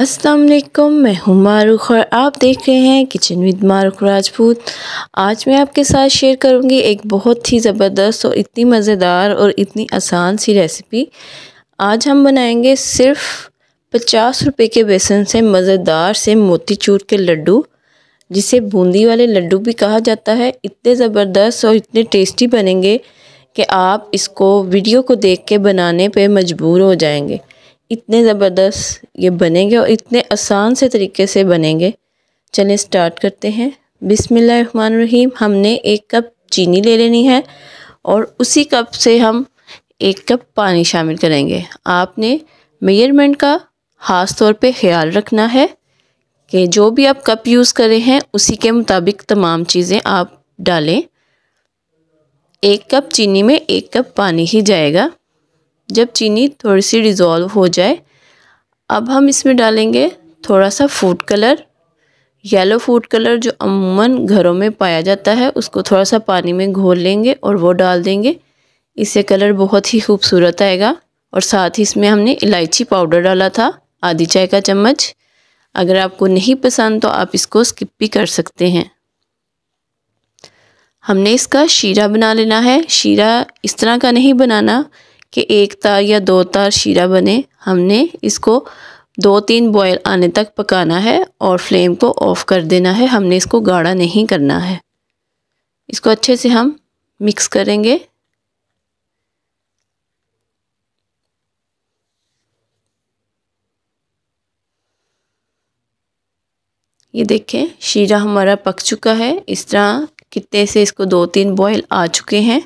असलकम मैं हूँ मारूख और आप देख रहे हैं किचन विद मारूख राजपूत आज मैं आपके साथ शेयर करूँगी एक बहुत ही ज़बरदस्त और इतनी मज़ेदार और इतनी आसान सी रेसिपी आज हम बनाएंगे सिर्फ पचास रुपए के बेसन से मज़ेदार से मोतीचूर के लड्डू जिसे बूंदी वाले लड्डू भी कहा जाता है इतने ज़बरदस्त और इतने टेस्टी बनेंगे कि आप इसको वीडियो को देख के बनाने पर मजबूर हो जाएंगे इतने ज़बरदस्त ये बनेंगे और इतने आसान से तरीके से बनेंगे चलें स्टार्ट करते हैं बिसमिल्ल रहीम हमने एक कप चीनी ले लेनी है और उसी कप से हम एक कप पानी शामिल करेंगे आपने मेयरमेंट का ख़ास तौर पे ख्याल रखना है कि जो भी आप कप यूज़ करें हैं उसी के मुताबिक तमाम चीज़ें आप डालें एक कप चीनी में एक कप पानी ही जाएगा जब चीनी थोड़ी सी डिज़ोल्व हो जाए अब हम इसमें डालेंगे थोड़ा सा food colour yellow food colour जो अमूमन घरों में पाया जाता है उसको थोड़ा सा पानी में घोल लेंगे और वो डाल देंगे इससे कलर बहुत ही खूबसूरत आएगा और साथ ही इसमें हमने इलायची पाउडर डाला था आधी चाय का चम्मच अगर आपको नहीं पसंद तो आप इसको स्किप भी कर सकते हैं हमने इसका शीरा बना लेना है शीरा इस तरह का नहीं बनाना कि एक तार या दो तार शीरा बने हमने इसको दो तीन बॉयल आने तक पकाना है और फ्लेम को ऑफ़ कर देना है हमने इसको गाढ़ा नहीं करना है इसको अच्छे से हम मिक्स करेंगे ये देखें शीरा हमारा पक चुका है इस तरह कितने से इसको दो तीन बॉयल आ चुके हैं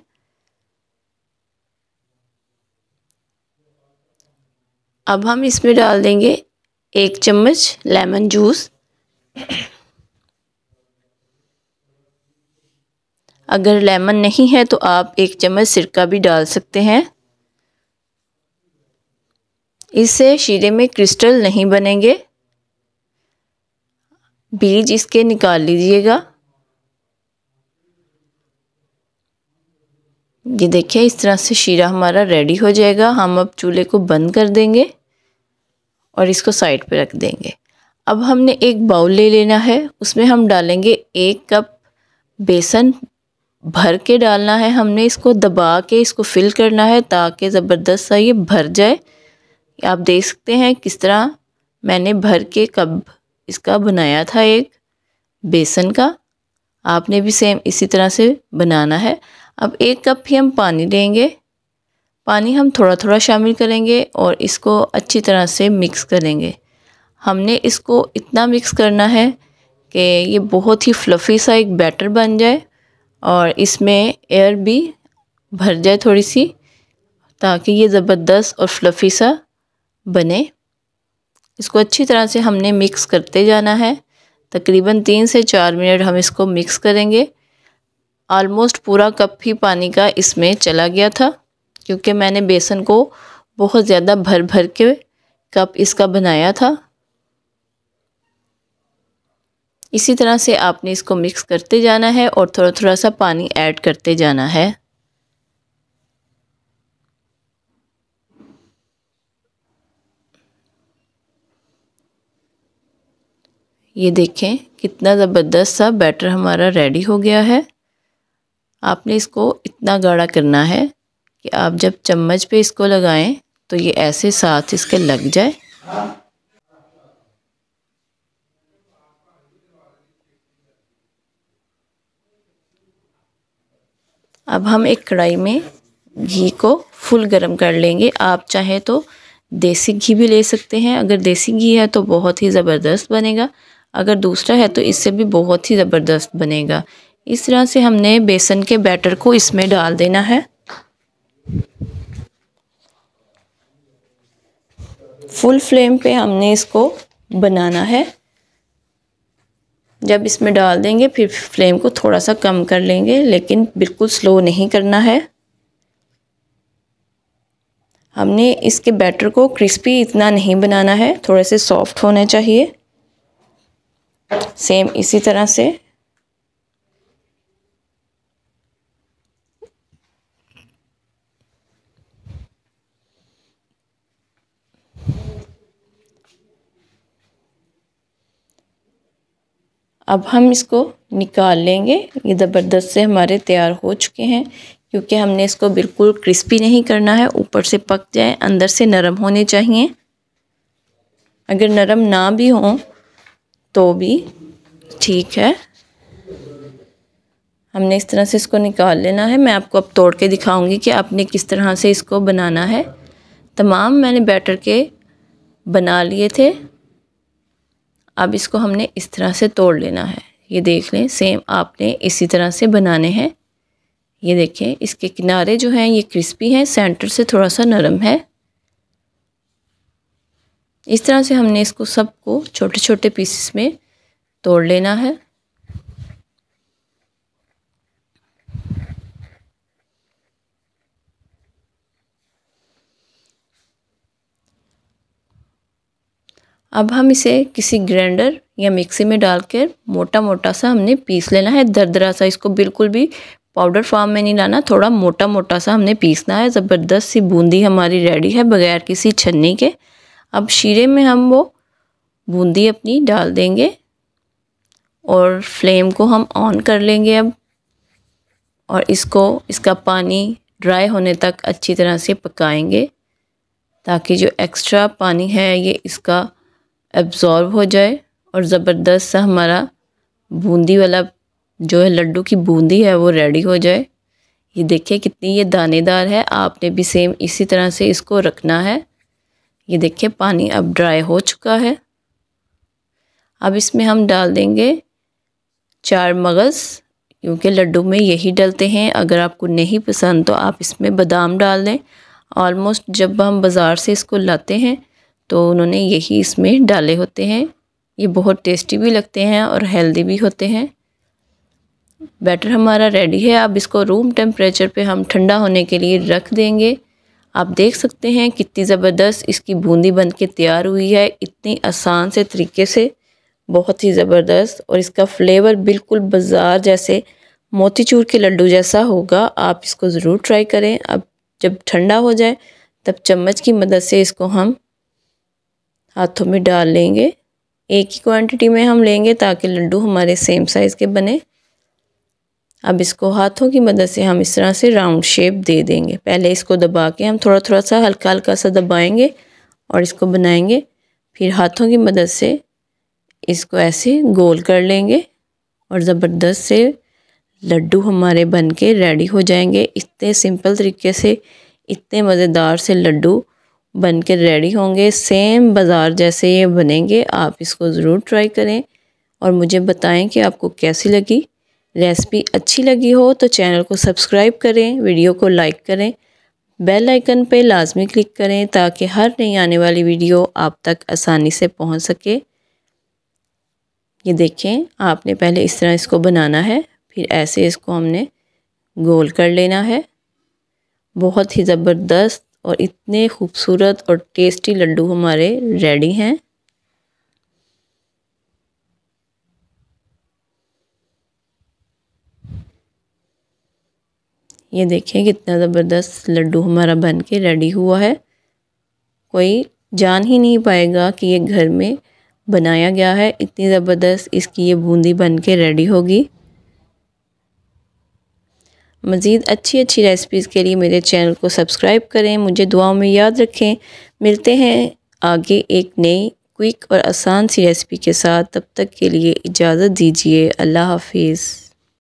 अब हम इसमें डाल देंगे एक चम्मच लेमन जूस अगर लेमन नहीं है तो आप एक चम्मच सिरका भी डाल सकते हैं इससे शीरे में क्रिस्टल नहीं बनेंगे बीज इसके निकाल लीजिएगा ये देखिए इस तरह से शीरा हमारा रेडी हो जाएगा हम अब चूल्हे को बंद कर देंगे और इसको साइड पे रख देंगे अब हमने एक बाउल ले लेना है उसमें हम डालेंगे एक कप बेसन भर के डालना है हमने इसको दबा के इसको फिल करना है ताकि ज़बरदस्त सा ये भर जाए आप देख सकते हैं किस तरह मैंने भर के कप इसका बनाया था एक बेसन का आपने भी सेम इसी तरह से बनाना है अब एक कप ही हम पानी देंगे पानी हम थोड़ा थोड़ा शामिल करेंगे और इसको अच्छी तरह से मिक्स करेंगे हमने इसको इतना मिक्स करना है कि ये बहुत ही फ्लफ़ी सा एक बैटर बन जाए और इसमें एयर भी भर जाए थोड़ी सी ताकि ये ज़बरदस्त और फ्लफ़ी सा बने इसको अच्छी तरह से हमने मिक्स करते जाना है तकरीबन तीन से चार मिनट हम इसको मिक्स करेंगे आलमोस्ट पूरा कप ही पानी का इसमें चला गया था क्योंकि मैंने बेसन को बहुत ज़्यादा भर भर के कप इसका बनाया था इसी तरह से आपने इसको मिक्स करते जाना है और थोड़ा थोड़ा सा पानी ऐड करते जाना है ये देखें कितना ज़बरदस्त सा बैटर हमारा रेडी हो गया है आपने इसको इतना गाढ़ा करना है कि आप जब चम्मच पे इसको लगाएं तो ये ऐसे साथ इसके लग जाए अब हम एक कढ़ाई में घी को फुल गरम कर लेंगे आप चाहे तो देसी घी भी ले सकते हैं अगर देसी घी है तो बहुत ही ज़बरदस्त बनेगा अगर दूसरा है तो इससे भी बहुत ही ज़बरदस्त बनेगा इस तरह से हमने बेसन के बैटर को इसमें डाल देना है फुल फ्लेम पे हमने इसको बनाना है जब इसमें डाल देंगे फिर फ्लेम को थोड़ा सा कम कर लेंगे लेकिन बिल्कुल स्लो नहीं करना है हमने इसके बैटर को क्रिस्पी इतना नहीं बनाना है थोड़े से सॉफ्ट होने चाहिए सेम इसी तरह से अब हम इसको निकाल लेंगे ये ज़बरदस्त से हमारे तैयार हो चुके हैं क्योंकि हमने इसको बिल्कुल क्रिस्पी नहीं करना है ऊपर से पक जाए अंदर से नरम होने चाहिए अगर नरम ना भी हो तो भी ठीक है हमने इस तरह से इसको निकाल लेना है मैं आपको अब तोड़ के दिखाऊंगी कि आपने किस तरह से इसको बनाना है तमाम मैंने बैटर के बना लिए थे अब इसको हमने इस तरह से तोड़ लेना है ये देख लें सेम आपने इसी तरह से बनाने हैं ये देखें इसके किनारे जो हैं ये क्रिस्पी हैं सेंटर से थोड़ा सा नरम है इस तरह से हमने इसको सबको छोटे छोटे पीसेस में तोड़ लेना है अब हम इसे किसी ग्राइंडर या मिक्सी में डालकर मोटा मोटा सा हमने पीस लेना है दरदरा सा इसको बिल्कुल भी पाउडर फॉर्म में नहीं लाना थोड़ा मोटा मोटा सा हमने पीसना है ज़बरदस्त सी बूंदी हमारी रेडी है बगैर किसी छन्नी के अब शीरे में हम वो बूंदी अपनी डाल देंगे और फ्लेम को हम ऑन कर लेंगे अब और इसको इसका पानी ड्राई होने तक अच्छी तरह से पकाएंगे ताकि जो एक्स्ट्रा पानी है ये इसका एब्ज़ॉर्ब हो जाए और ज़बरदस्त सा हमारा बूंदी वाला जो है लड्डू की बूंदी है वो रेडी हो जाए ये देखिए कितनी ये दानेदार है आपने भी सेम इसी तरह से इसको रखना है ये देखिए पानी अब ड्राई हो चुका है अब इसमें हम डाल देंगे चार मगज़ क्योंकि लड्डू में यही डलते हैं अगर आपको नहीं पसंद तो आप इसमें बादाम डाल दें ऑलमोस्ट जब हम बाज़ार से इसको लाते हैं तो उन्होंने यही इसमें डाले होते हैं ये बहुत टेस्टी भी लगते हैं और हेल्दी भी होते हैं बैटर हमारा रेडी है अब इसको रूम टेम्परेचर पे हम ठंडा होने के लिए रख देंगे आप देख सकते हैं कितनी ज़बरदस्त इसकी बूंदी बन के तैयार हुई है इतनी आसान से तरीके से बहुत ही ज़बरदस्त और इसका फ्लेवर बिल्कुल बाज़ार जैसे मोतीचूर के लड्डू जैसा होगा आप इसको ज़रूर ट्राई करें अब जब ठंडा हो जाए तब चम्मच की मदद से इसको हम हाथों में डाल लेंगे एक ही क्वांटिटी में हम लेंगे ताकि लड्डू हमारे सेम साइज़ के बने अब इसको हाथों की मदद से हम इस तरह से राउंड शेप दे देंगे पहले इसको दबा के हम थोड़ा थोड़ा सा हल्का हल्का सा दबाएंगे और इसको बनाएंगे फिर हाथों की मदद से इसको ऐसे गोल कर लेंगे और ज़बरदस्त से लड्डू हमारे बन के रेडी हो जाएंगे इतने सिंपल तरीके से इतने मज़ेदार से लड्डू बन के रेडी होंगे सेम बाज़ार जैसे ये बनेंगे आप इसको ज़रूर ट्राई करें और मुझे बताएं कि आपको कैसी लगी रेसिपी अच्छी लगी हो तो चैनल को सब्सक्राइब करें वीडियो को लाइक करें बेल आइकन पे लाजमी क्लिक करें ताकि हर नई आने वाली वीडियो आप तक आसानी से पहुंच सके ये देखें आपने पहले इस तरह इसको बनाना है फिर ऐसे इसको हमने गोल कर लेना है बहुत ही ज़बरदस्त और इतने खूबसूरत और टेस्टी लड्डू हमारे रेडी हैं ये देखें कितना ज़बरदस्त लड्डू हमारा बन के रेडी हुआ है कोई जान ही नहीं पाएगा कि ये घर में बनाया गया है इतनी ज़बरदस्त इसकी ये बूंदी बन के रेडी होगी मज़ीद अच्छी अच्छी रेसिपीज़ के लिए मेरे चैनल को सब्सक्राइब करें मुझे दुआओं में याद रखें मिलते हैं आगे एक नई क्विक और आसान सी रेसिपी के साथ तब तक के लिए इजाज़त दीजिए अल्लाह हाफिज़